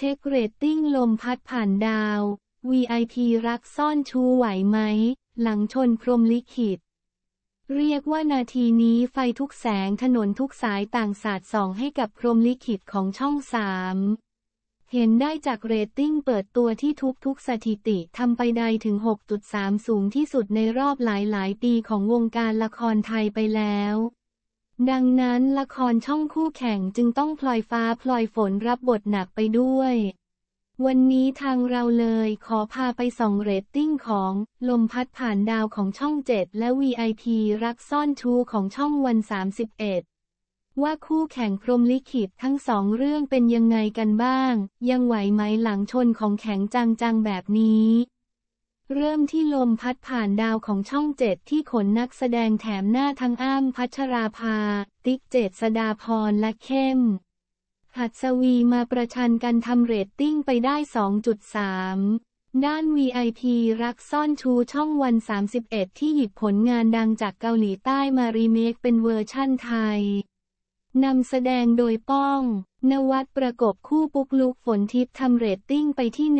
เช็คเรตติ้งลมพัดผ่านดาว VIP รักซ่อนชูไหวไหมหลังชนพรมลิขิตเรียกว่านาทีนี้ไฟทุกแสงถนนทุกสายต่างศาสตร์ส่องให้กับพรมลิขิตของช่องสามเห็นได้จากเรตติ้งเปิดตัวที่ทุกทุกสถิติทำไปได้ถึง 6.3 สูงที่สุดในรอบหลายหลายปีของวงการละครไทยไปแล้วดังนั้นละครช่องคู่แข่งจึงต้องพลอยฟ้า พลอยฝนรับบทหนักไปด้วย วันนี้ทางเราเลยขอพาไปส่องเรตติ้งของ ลมพัดผ่านดาวของช่อง 7 และ VIP รักซ่อนชูของช่องวัน 31 ว่าคู่แข่งพรมลิขิตทั้งสองเรื่องเป็นยังไงกันบ้าง ยังไหวไหมหลังชนของแข็งจังๆ แบบนี้เริ่มที่ลมพัดผ่านดาวของช่องเจ็ดที่ขนนักแสดงแถมหน้าทั้งอ้ามพัชราภาติ๊กเจษดาพรและเข้มหัดสวีมาประชันกันทำเรตติ้งไปได้ 2.3 ด้าน VIP รักซ่อนชูช่องวัน 31 ที่หยิบผลงานดังจากเกาหลีใต้มารีเมคเป็นเวอร์ชั่นไทยนำแสดงโดยป้อง นวัดประกบคู่ปุ๊กลุกฝนทิพย์ทำเรตติ้งไปที่ 1.6